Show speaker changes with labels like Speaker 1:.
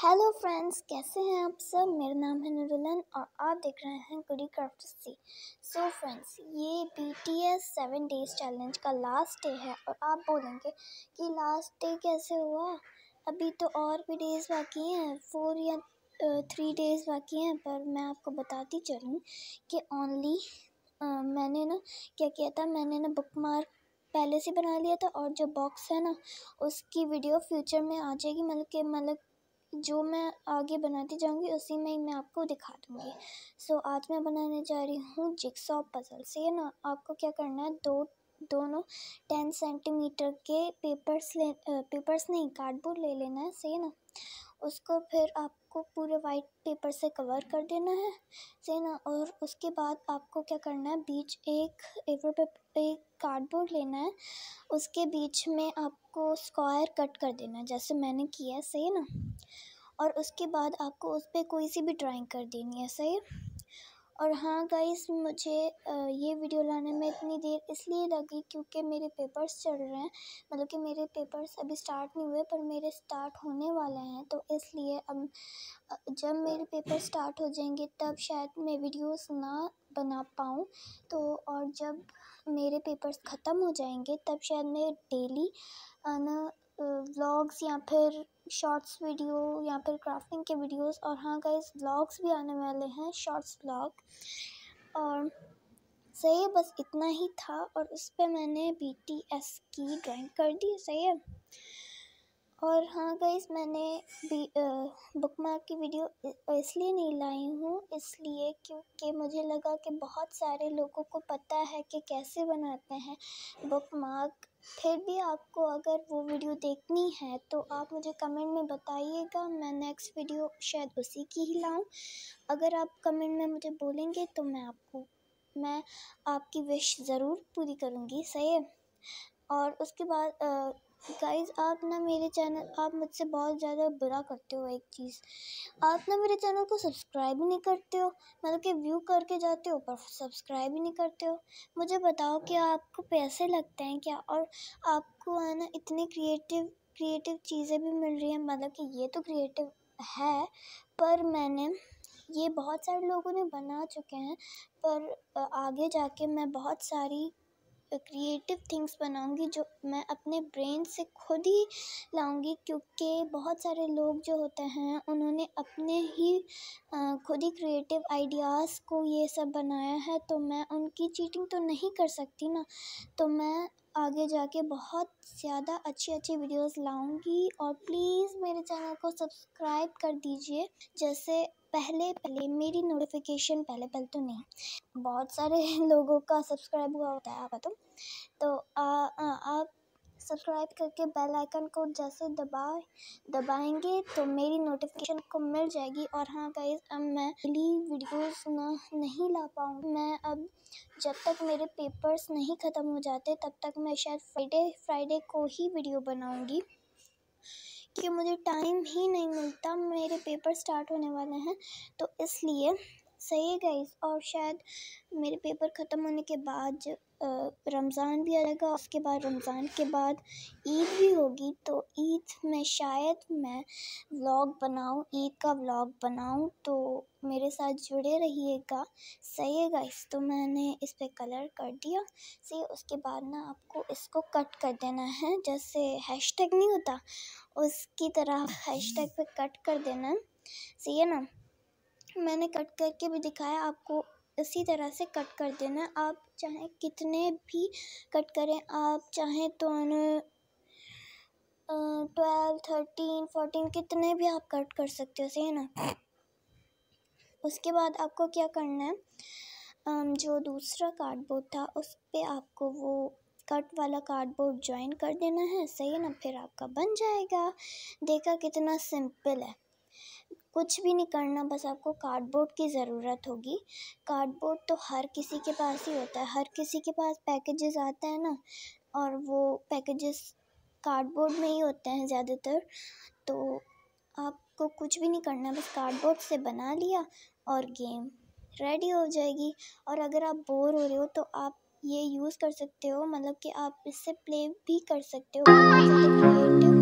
Speaker 1: hello friends कैसे हैं आप सब मेरा नाम है नुरुलन और आप देख रहे हैं गुडी क्राफ्ट सी सो फ्रेंड्स ये B T S seven days challenge का लास्ट डे है और आप बोलेंगे कि लास्ट डे कैसे हुआ अभी तो और भी डेज बाकी हैं फोर या थ्री डेज बाकी हैं पर मैं आपको बताती चलूँ कि ओनली मैंने ना क्या किया था मैंने ना बुक मार्क पहले से बना लिया था और जो बॉक्स है ना उसकी वीडियो फ्यूचर में आ जाएगी मतलब कि मतलब जो मैं आगे बनाती जाऊंगी उसी में ही मैं आपको दिखा दूंगी सो so, आज मैं बनाने जा रही हूँ जिक्सॉ पजल से ना आपको क्या करना है दो दोनों टेन सेंटीमीटर के पेपर्स ले पेपर्स नहीं कार्डबोर्ड ले लेना है सही ना उसको फिर आपको पूरे वाइट पेपर से कवर कर देना है सही ना और उसके बाद आपको क्या करना है बीच एक एवर पेपर एक कार्डबोर्ड लेना है उसके बीच में आपको स्क्वायर कट कर देना है जैसे मैंने किया है सही ना और उसके बाद आपको उस पर कोई सी भी ड्राइंग कर देनी है सही और हाँ गाइस मुझे ये वीडियो लाने में इतनी देर इसलिए लगी क्योंकि मेरे पेपर्स चल रहे हैं मतलब कि मेरे पेपर्स अभी स्टार्ट नहीं हुए पर मेरे स्टार्ट होने वाले हैं तो इसलिए अब जब मेरे पेपर स्टार्ट हो जाएंगे तब शायद मैं वीडियोस ना बना पाऊँ तो और जब मेरे पेपर्स ख़त्म हो जाएंगे तब शायद मैं डेली ना व्लॉग्स या फिर शॉर्ट्स वीडियो या फिर क्राफ्टिंग के वीडियोस और हाँ गाइस व्लॉग्स भी आने वाले हैं शॉर्ट्स व्लॉग और सही है बस इतना ही था और उस पर मैंने बी टी एस की ड्राइंग कर दी सही है और हाँ गाइस मैंने बुक मार्क की वीडियो इसलिए नहीं लाई हूँ इसलिए क्योंकि मुझे लगा कि बहुत सारे लोगों को पता है कि कैसे बनाते हैं बुक मार्क फिर भी आपको अगर वो वीडियो देखनी है तो आप मुझे कमेंट में बताइएगा मैं नेक्स्ट वीडियो शायद उसी की ही लाऊं अगर आप कमेंट में मुझे बोलेंगे तो मैं आपको मैं आपकी विश ज़रूर पूरी करूँगी सही और उसके बाद गाइस आप ना मेरे चैनल आप मुझसे बहुत ज़्यादा बुरा करते हो एक चीज़ आप ना मेरे चैनल को सब्सक्राइब ही नहीं करते हो मतलब कि व्यू करके जाते हो पर सब्सक्राइब ही नहीं करते हो मुझे बताओ कि आपको पैसे लगते हैं क्या और आपको है ना इतनी क्रिएटिव क्रिएटिव चीज़ें भी मिल रही हैं मतलब कि ये तो क्रिएटिव है पर मैंने ये बहुत सारे लोगों ने बना चुके हैं पर आगे जाके मैं बहुत सारी क्रिएटिव थिंग्स बनाऊँगी जो मैं अपने ब्रेन से खुद ही लाऊँगी क्योंकि बहुत सारे लोग जो होते हैं उन्होंने अपने ही खुद ही क्रिएटिव आइडियाज़ को ये सब बनाया है तो मैं उनकी चीटिंग तो नहीं कर सकती ना तो मैं आगे जाके बहुत ज़्यादा अच्छी अच्छी वीडियोस लाऊंगी और प्लीज़ मेरे चैनल को सब्सक्राइब कर दीजिए जैसे पहले पहले मेरी नोटिफिकेशन पहले पहले तो नहीं बहुत सारे लोगों का सब्सक्राइब हुआ होता है आपका तो तो आ, आ, आप सब्सक्राइब करके बेल आइकन को जैसे दबाए दबाएंगे तो मेरी नोटिफिकेशन को मिल जाएगी और हाँ गाइज अब मैं डेली वीडियोस ना नहीं ला पाऊँ मैं अब जब तक मेरे पेपर्स नहीं ख़त्म हो जाते तब तक मैं शायद फ्राइडे फ्राइडे को ही वीडियो बनाऊँगी कि मुझे टाइम ही नहीं मिलता मेरे पेपर स्टार्ट होने वाले हैं तो इसलिए सही है गाइस और शायद मेरे पेपर ख़त्म होने के बाद रमज़ान भी आएगा उसके बाद रमज़ान के बाद ईद भी होगी तो ईद में शायद मैं व्लॉग बनाऊं ईद का व्लॉग बनाऊं तो मेरे साथ जुड़े रहिएगा सही है गाइस तो मैंने इस पर कलर कर दिया सही उसके बाद ना आपको इसको कट कर देना है जैसे हैशटैग नहीं होता उसकी तरह हैशटैग पे कट कर देना सही है ना मैंने कट करके भी दिखाया आपको इसी तरह से कट कर देना आप चाहे कितने भी कट करें आप चाहे तो ट्वेल्व थर्टीन फोर्टीन कितने भी आप कट कर सकते हो सही है ना उसके बाद आपको क्या करना है जो दूसरा कार्डबोर्ड था उस पर आपको वो कट वाला कार्डबोर्ड ज्वाइन कर देना है सही है ना फिर आपका बन जाएगा देखा कितना सिंपल है कुछ भी नहीं करना बस आपको कार्डबोर्ड की ज़रूरत होगी कार्डबोर्ड तो हर किसी के पास ही होता है हर किसी के पास पैकेजेस आते हैं ना और वो पैकेजेस कार्डबोर्ड में ही होते हैं ज़्यादातर तो आपको कुछ भी नहीं करना बस कार्डबोर्ड से बना लिया और गेम रेडी हो जाएगी और अगर आप बोर हो रहे हो तो आप ये यूज़ कर सकते हो मतलब कि आप इससे प्ले भी कर सकते हो